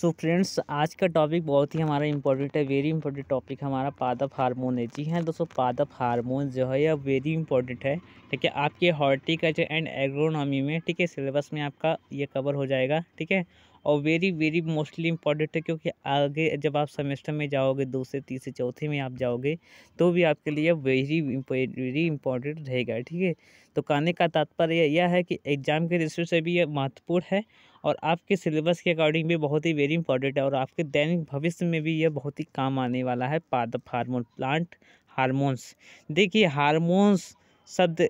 सो so friends आज का topic बहुत ही हमारा इंपॉर्टेंट है वेरी इंपॉर्टेंट टॉपिक हमारा पादप हार्मोन है जी हाँ दोस्तों पादप हार्मोन जो है यह वेरी इंपॉर्टेंट है ठीक है आपके हॉर्टिकल्चर एंड एग्रोनॉमी में ठीक है सिलेबस में आपका ये कवर हो जाएगा ठीक है और वेरी वेरी मोस्टली इम्पॉर्टेंट है क्योंकि आगे जब आप सेमेस्टर में जाओगे दूसरे तीसरे चौथे में आप जाओगे तो भी आपके लिए वेरी वेरी इंपॉर्टेंट रहेगा ठीक है तो कहने का तात्पर्य यह है कि एग्ज़ाम के दृष्टि से भी यह महत्वपूर्ण है और आपके सिलेबस के अकॉर्डिंग भी बहुत ही वेरी इंपॉर्टेंट है और आपके दैनिक भविष्य में भी यह बहुत ही काम आने वाला है पादप हारमोन प्लांट हारमोन्स देखिए हारमोन्स शब्द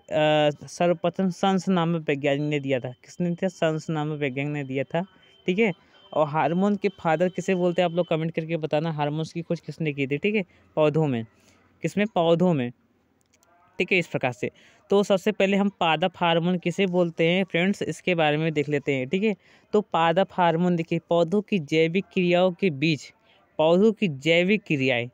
सर्वप्रथम संस नामक वैज्ञानिक ने दिया था किसने दिया संस नामक वैज्ञानिक ने दिया था ठीक है और हारमोन के फादर किसे बोलते हैं आप लोग कमेंट करके बताना हार्मोन्स की खोज किसने की थी ठीक है पौधों में किसमें पौधों में ठीक है इस प्रकार से तो सबसे पहले हम पादप हार्मोन किसे बोलते हैं फ्रेंड्स इसके बारे में देख लेते हैं ठीक है तो पादप हार्मोन देखिए पौधों की जैविक क्रियाओं के बीच पौधों की जैविक क्रियाएं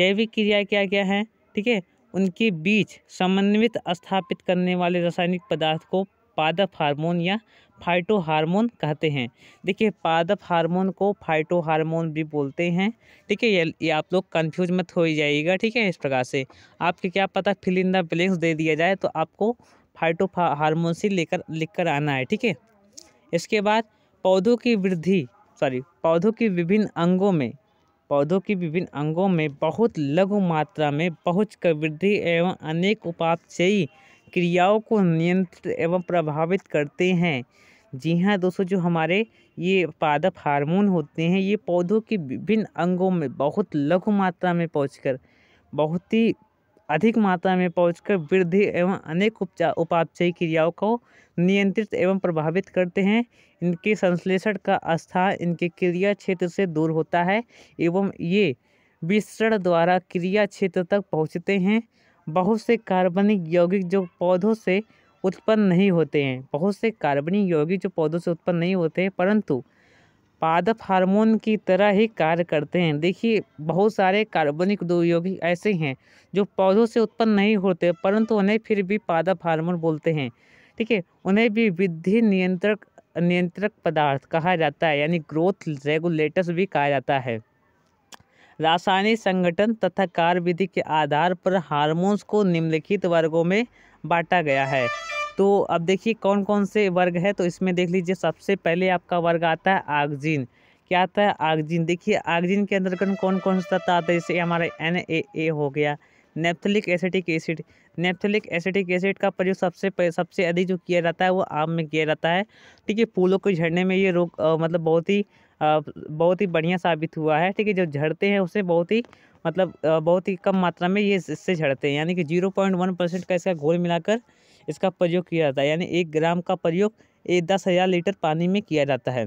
जैविक क्रिया क्या क्या हैं ठीक है उनके बीच समन्वित स्थापित करने वाले रासायनिक पदार्थ को पादप हार्मोन या फाइटो हार्मोन कहते हैं देखिए पादप हार्मोन को फाइटो हार्मोन भी बोलते हैं ठीक है ये, ये आप लोग कंफ्यूज मत हो जाइएगा ठीक है इस प्रकार से आपके क्या पता फिल इन द ब्लैंक्स दे दिया जाए तो आपको फाइटो हार्मोन से लेकर लिख कर आना है ठीक है इसके बाद पौधों की वृद्धि सॉरी पौधों की विभिन्न अंगों में पौधों की विभिन्न अंगों में बहुत लघु मात्रा में बहुत वृद्धि एवं अनेक उपापचयी क्रियाओं को नियंत्रित एवं प्रभावित करते हैं जी हाँ दोस्तों जो हमारे ये पादप हार्मोन होते हैं ये पौधों के विभिन्न अंगों में बहुत लघु मात्रा में पहुंचकर बहुत ही अधिक मात्रा में पहुंचकर वृद्धि एवं अनेक उपचा उपापचयी क्रियाओं को नियंत्रित एवं प्रभावित करते हैं इनके संश्लेषण का स्थान इनके क्रिया क्षेत्र से दूर होता है एवं ये विश्रण द्वारा क्रिया क्षेत्र तक पहुँचते हैं बहुत से कार्बनिक यौगिक जो पौधों से उत्पन्न नहीं होते हैं बहुत से कार्बनिक यौगिक जो पौधों से उत्पन्न नहीं होते हैं परंतु पादप हार्मोन की तरह ही कार्य करते हैं देखिए बहुत सारे कार्बनिक दो यौगिक ऐसे हैं जो पौधों से उत्पन्न नहीं होते परंतु उन्हें फिर भी पादप हार्मोन बोलते हैं ठीक है उन्हें भी विधि नियंत्रक नियंत्रक पदार्थ कहा जाता है यानी ग्रोथ रेगुलेटर्स भी कहा जाता है रासायनिक संगठन तथा कार्य विधि के आधार पर हार्मोन्स को निम्नलिखित वर्गों में बांटा गया है तो अब देखिए कौन कौन से वर्ग है तो इसमें देख लीजिए सबसे पहले आपका वर्ग आता है आगजीन क्या आता है आगजीन देखिए आगजीन के अंदर कौन कौन सा तत्व आता है जैसे हमारा एन ए ए हो गया naphthalic acetic acid naphthalic acetic acid का प्रयोग सबसे सबसे अधिक जो किया जाता है वो आम में किया जाता है ठीक है फूलों को झड़ने में ये रोग मतलब बहुत ही बहुत ही बढ़िया साबित हुआ है ठीक है जो झड़ते हैं उसे बहुत ही मतलब बहुत ही कम मात्रा में ये इससे झड़ते हैं यानी कि जीरो पॉइंट वन परसेंट का इसका घोल मिलाकर इसका प्रयोग किया जाता है यानी एक ग्राम का प्रयोग एक दस हज़ार लीटर पानी में किया जाता है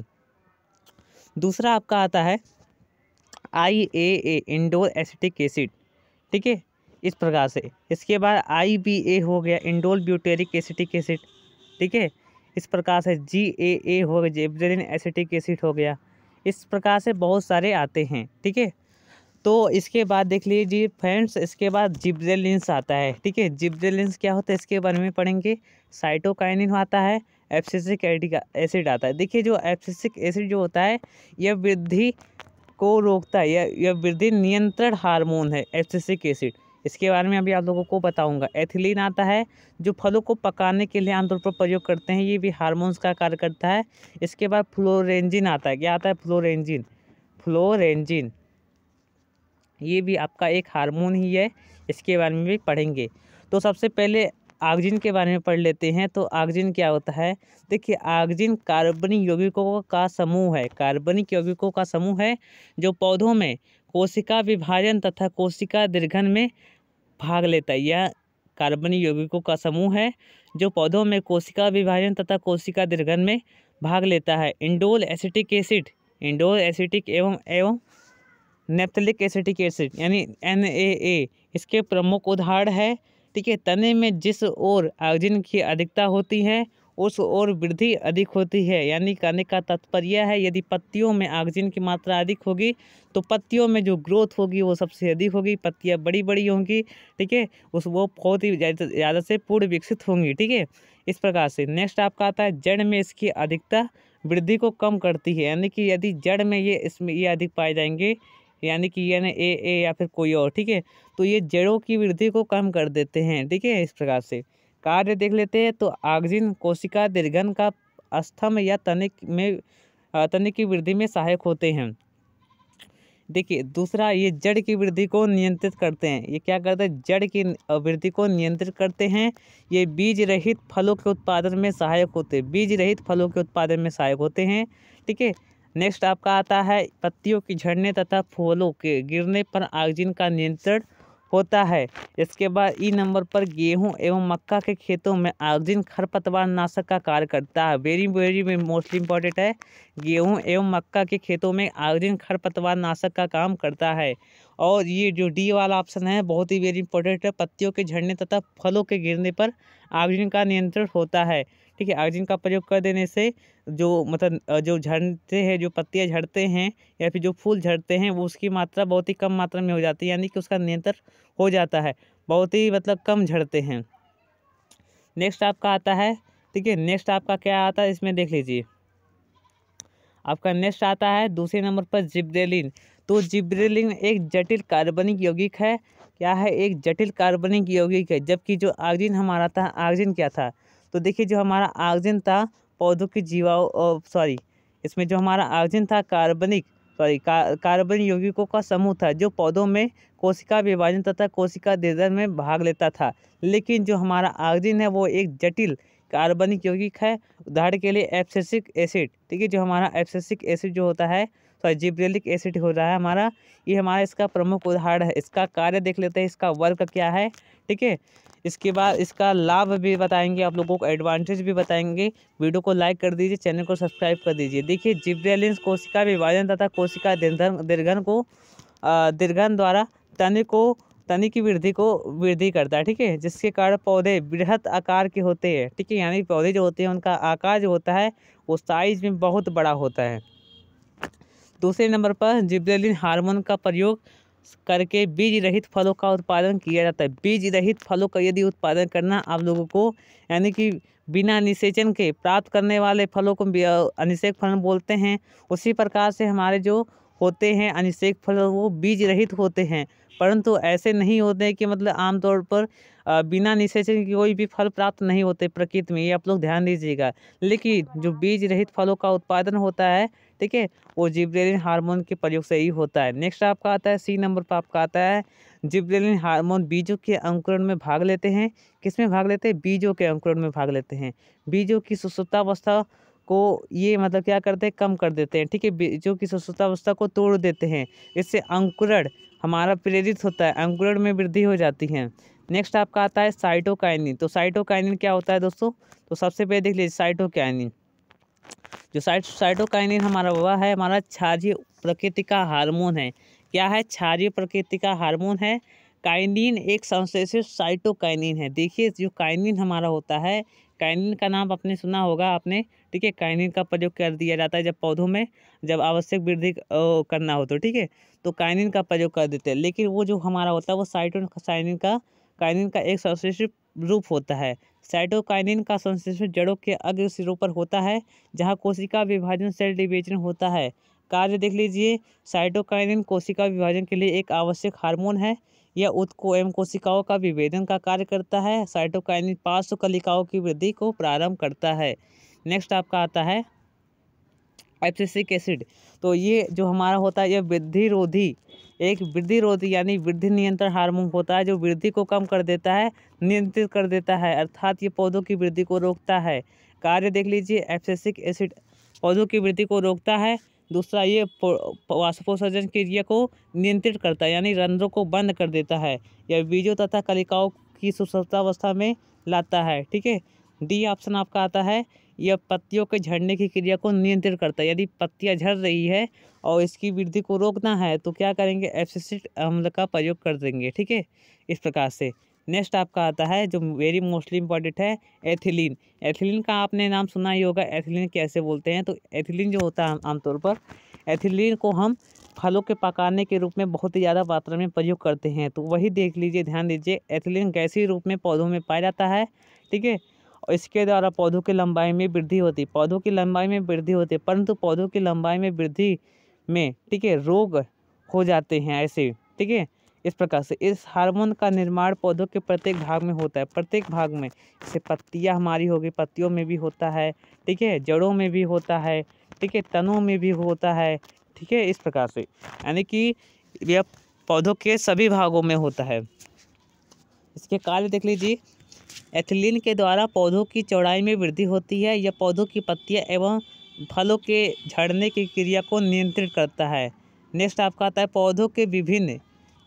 दूसरा आपका आता है I A A indole acetic acid ठीक है इस प्रकार से इसके बाद आई बी ए हो गया इंडोल ब्यूटेरिक एसिटिक एसिड ठीक है इस प्रकार से जी ए ए हो गया जेब्रेलिन एसिटिक एसिड हो गया इस प्रकार से बहुत सारे आते हैं ठीक है तो इसके बाद देख लीजिए फ्रेंड्स इसके बाद जिब्रेलिन्स आता है ठीक है जिब्रेलिन्स क्या होता है इसके बारे में पढ़ेंगे साइटोकाइनिन आता है एप्सिसिक एसिड आता है देखिए जो एप्सिसिक एसिड जो होता है यह वृद्धि को रोकता है यह वृद्धि नियंत्रण हार्मोन है एप्सिसिक एसिड इसके बारे में अभी आप लोगों को बताऊंगा एथिलीन आता है जो फलों को पकाने के लिए आमतौर पर प्रयोग करते हैं ये भी हार्मोन्स का कार्य करता है इसके बाद फ्लोरेंजिन आता है क्या आता है फ्लोरेंजिन फ्लोरेंजिन ये भी आपका एक हार्मोन ही है इसके बारे में भी पढ़ेंगे तो सबसे पहले आगजिन के बारे में पढ़ लेते हैं तो आगजिन क्या होता है देखिए आगजिन कार्बनिक यौगिकों का समूह है कार्बनिक यौगिकों का समूह है जो पौधों में कोशिका विभाजन तथा कोशिका दीर्घन में भाग लेता है यह कार्बन यौगिकों का समूह है जो पौधों में कोशिका विभाजन तथा कोशिका दीर्घन में भाग लेता है indole acetic acid indole acetic एवं एवं नेप्थलिक एसिटिक एसिड यानी एन इसके प्रमुख उदाहरण है ठीक है तने में जिस ओर आयोजन की अधिकता होती है उस ओर वृद्धि अधिक होती है यानी कहने का तात्पर्य है यदि पत्तियों में ऑक्सीजन की मात्रा अधिक होगी तो पत्तियों में जो ग्रोथ होगी वो सबसे अधिक होगी पत्तियाँ बड़ी बड़ी होंगी ठीक है उस वो बहुत ही ज़्यादा से पूर्ण विकसित होंगी ठीक है इस प्रकार से नेक्स्ट आपका आता है जड़ में इसकी अधिकता वृद्धि को कम करती है यानी कि यदि जड़ में ये इसमें ये अधिक पाए जाएंगे यानी कि यानी ए ए या फिर कोई और ठीक है तो ये जड़ों की वृद्धि को कम कर देते हैं ठीक है इस प्रकार से कार्य देख लेते हैं तो आगजिन कोशिका दीर्घन का अस्थम या तनिक में तनिक की वृद्धि में सहायक होते हैं देखिए दूसरा ये जड़ की वृद्धि को नियंत्रित करते हैं ये क्या करते हैं जड़ की वृद्धि को नियंत्रित करते हैं ये बीज रहित फलों के उत्पादन में सहायक होते हैं बीज रहित फलों के उत्पादन में सहायक होते हैं ठीक है नेक्स्ट आपका आता है पत्तियों की झड़ने तथा फूलों के गिरने पर आगजिन का नियंत्रण होता है इसके बाद ई नंबर पर गेहूं एवं मक्का के खेतों में आगजिन खरपतवार नाशक का कार्य करता है वेरी वेरी मोस्टली इंपॉर्टेंट है गेहूं एवं मक्का के खेतों में आगजिन खरपतवार नाशक का काम करता है और ये जो डी वाला ऑप्शन है बहुत ही वेरी इंपॉर्टेंट है पत्तियों के झड़ने तथा फलों के गिरने पर ऑक्सीजन का नियंत्रण होता है ठीक है ऑक्सीजन का प्रयोग कर देने से जो मतलब जो झड़ते हैं जो पत्तियाँ झड़ते हैं या फिर जो फूल झड़ते हैं वो उसकी मात्रा बहुत ही कम मात्रा में हो जाती है यानी कि उसका नियंत्रण हो जाता है बहुत ही मतलब कम झड़ते हैं नेक्स्ट आपका आता है ठीक है नेक्स्ट आपका क्या आता है इसमें देख लीजिए आपका नेक्स्ट आता है दूसरे नंबर पर जिब्रेलिन तो जिब्रेलिन एक जटिल कार्बनिक यौगिक है क्या है एक जटिल कार्बनिक यौगिक है जबकि जो ऑक्सीजन हमारा था ऑक्सीजन क्या था तो देखिए जो हमारा ऑक्सीजन था पौधों की जीवाओं सॉरी इसमें जो हमारा ऑक्सीजन था कार्बनिक सॉरी का, कार्बन यौगिकों का समूह था जो पौधों में कोशिका विभाजन तथा कोशिका देदन में भाग लेता था लेकिन जो हमारा ऑक्सीजन है वो एक जटिल कार्बनिक यौगिक है उदाहरण के लिए एब्सेसिक एसिड ठीक है जो हमारा एब्सेसिक एसिड जो होता है का जिब्रेलिक एसिड हो रहा है हमारा ये हमारा इसका प्रमुख उदाहरण है इसका कार्य देख लेते हैं इसका वर्क क्या है ठीक है इसके बाद इसका लाभ भी बताएंगे आप लोगों को एडवांटेज भी बताएंगे वीडियो को लाइक कर दीजिए चैनल को सब्सक्राइब कर दीजिए देखिए जिब्रेलिन कोशिका विभाजन तथा कोशिका दीर्घन को दीर्घन द्वारा तने को तने की वृद्धि को वृद्धि करता है ठीक है जिसके कारण पौधे बृहद आकार के होते हैं ठीक है यानी पौधे जो होते हैं उनका आकार जो होता है वो साइज में बहुत बड़ा होता है दूसरे नंबर पर जिब्रेलिन हार्मोन का प्रयोग करके बीज रहित फलों का उत्पादन किया जाता है बीज रहित फलों का यदि उत्पादन करना आप लोगों को यानी कि बिना निषेचन के प्राप्त करने वाले फलों को अनिषेक फल बोलते हैं उसी प्रकार से हमारे जो होते हैं अनिषेक फल वो बीज रहित होते हैं परंतु ऐसे नहीं होते कि मतलब आमतौर पर बिना निषेचन के कोई भी फल प्राप्त नहीं होते प्रकृति में ये आप लोग ध्यान दीजिएगा लेकिन जो बीज रहित फलों का उत्पादन होता है ठीक है वो जिब्रेलिन हार्मोन के प्रयोग से ही होता है नेक्स्ट आपका आता है सी नंबर पर आपका आता है जिब्रेलिन हार्मोन बीजों के अंकुरण में भाग लेते हैं किसमें भाग लेते हैं बीजों के अंकुरण में भाग लेते हैं बीजों की सुसुप्तावस्था को ये मतलब क्या करते हैं कम कर देते हैं ठीक है जो कि सुसुप्तावस्था को तोड़ देते हैं इससे अंकुरण हमारा प्रेरित होता है अंकुरण में वृद्धि हो जाती है नेक्स्ट आपका आता है साइटोकाइनिन तो साइटोकाइनिन क्या होता है दोस्तों तो सबसे पहले देख लीजिए साइटोकाइनिन जो साइट साइटोकाइनिन हमारा वह है हमारा क्षारीय प्रकृति का हार्मोन है क्या है क्षारीय प्रकृति का हार्मोन है काइनिन एक संश्लेषित साइटोकाइनिन है देखिए जो काइनिन हमारा होता है काइनिन का नाम आपने सुना होगा आपने ठीक है काइनिन का प्रयोग कर दिया जाता है जब पौधों में जब आवश्यक वृद्धि करना हो तो ठीक है तो काइनिन का प्रयोग कर देते हैं लेकिन वो जो हमारा होता है वो साइटोन साइनिन का काइनिन का एक सर्वश्रेष्ठ रूप होता है साइटोकाइनिन का संश्लेषण जड़ों के अग्र सिरों पर होता है जहाँ कोशिका विभाजन सेल डिवीजन होता है कार्य देख लीजिए साइटोकाइनिन कोशिका विभाजन के लिए एक आवश्यक हार्मोन है यह उत्को एवं कोशिकाओं का विभेदन का कार्य करता है साइटोकाइनिन पार्श्व कलिकाओं की वृद्धि को प्रारंभ करता है नेक्स्ट आपका आता है एप्सिसिक एसिड तो ये जो हमारा होता है यह वृद्धि रोधी एक वृद्धि रोधी यानी वृद्धि नियंत्रण हार्मोन होता है जो वृद्धि को कम कर देता है नियंत्रित कर देता है अर्थात ये पौधों की वृद्धि को रोकता है कार्य देख लीजिए एप्सिसिक एसिड पौधों की वृद्धि को रोकता है दूसरा ये वाष्पोसर्जन क्रिया को नियंत्रित करता है यानी रंध्रों को बंद कर देता है या बीजों तथा कलिकाओं की सुसुप्तावस्था में लाता है ठीक है डी ऑप्शन आपका आता है यह पत्तियों के झड़ने की क्रिया को नियंत्रित करता है यदि पत्तियाँ झड़ रही है और इसकी वृद्धि को रोकना है तो क्या करेंगे एफसिसिट अम्ल का प्रयोग कर देंगे ठीक है इस प्रकार से नेक्स्ट आपका आता है जो वेरी मोस्टली इंपॉर्टेंट है एथिलीन एथिलीन का आपने नाम सुना ही होगा एथिलीन कैसे बोलते हैं तो एथिलीन जो होता है आमतौर पर एथिलीन को हम फलों के पकाने के रूप में बहुत ही ज़्यादा मात्रा में प्रयोग करते हैं तो वही देख लीजिए ध्यान दीजिए एथिलीन गैसी रूप में पौधों में पाया जाता है ठीक है और इसके द्वारा पौधों की लंबाई में वृद्धि होती है पौधों की लंबाई में वृद्धि होती है परंतु पौधों की लंबाई में वृद्धि में ठीक है रोग हो जाते हैं ऐसे ठीक है इस प्रकार से इस हार्मोन का निर्माण पौधों के प्रत्येक भाग में होता है प्रत्येक भाग में जैसे पत्तियाँ हमारी होगी पत्तियों में भी होता है ठीक है जड़ों में भी होता है ठीक है तनों में भी होता है ठीक है इस प्रकार से यानी कि यह पौधों के सभी भागों में होता है इसके कार्य देख लीजिए एथिलीन के द्वारा पौधों की चौड़ाई में वृद्धि होती है यह पौधों की पत्तियाँ एवं फलों के झड़ने की क्रिया को नियंत्रित करता है नेक्स्ट आपका आता है पौधों के विभिन्न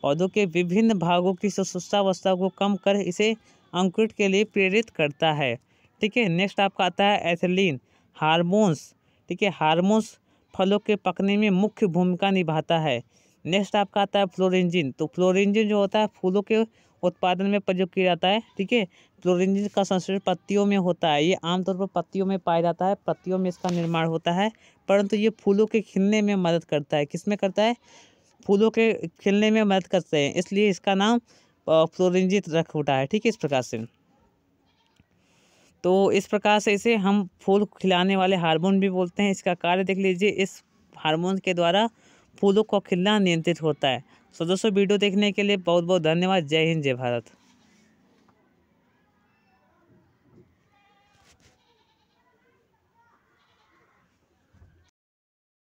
पौधों के विभिन्न भागों की सुस्तावस्था को कम कर इसे अंकुरित के लिए प्रेरित करता है ठीक है नेक्स्ट आपका आता है एथिलीन हार्मोन्स ठीक है हार्मोन्स फलों के पकने में मुख्य भूमिका निभाता है नेक्स्ट आपका आता है फ्लोरेंजिन तो फ्लोरेंजिन जो होता है फूलों के उत्पादन में प्रयोग किया जाता है ठीक है फ्लोरेंजिन का संश्लेषण पत्तियों में होता है ये आमतौर पर पत्तियों में पाया जाता है पत्तियों में इसका निर्माण होता है परंतु ये फूलों के खिलने में मदद करता है किस में करता है फूलों के खिलने में मदद करते हैं इसलिए इसका नाम फ्लोरेंजित रख उठा है ठीक है इस प्रकार से तो इस प्रकार से इसे हम फूल खिलाने वाले हार्मोन भी बोलते हैं इसका कार्य देख लीजिए इस हार्मोन के द्वारा फूलों को खिलना नियंत्रित होता है सो दोस्तों वीडियो देखने के लिए बहुत बहुत धन्यवाद जय हिंद जय भारत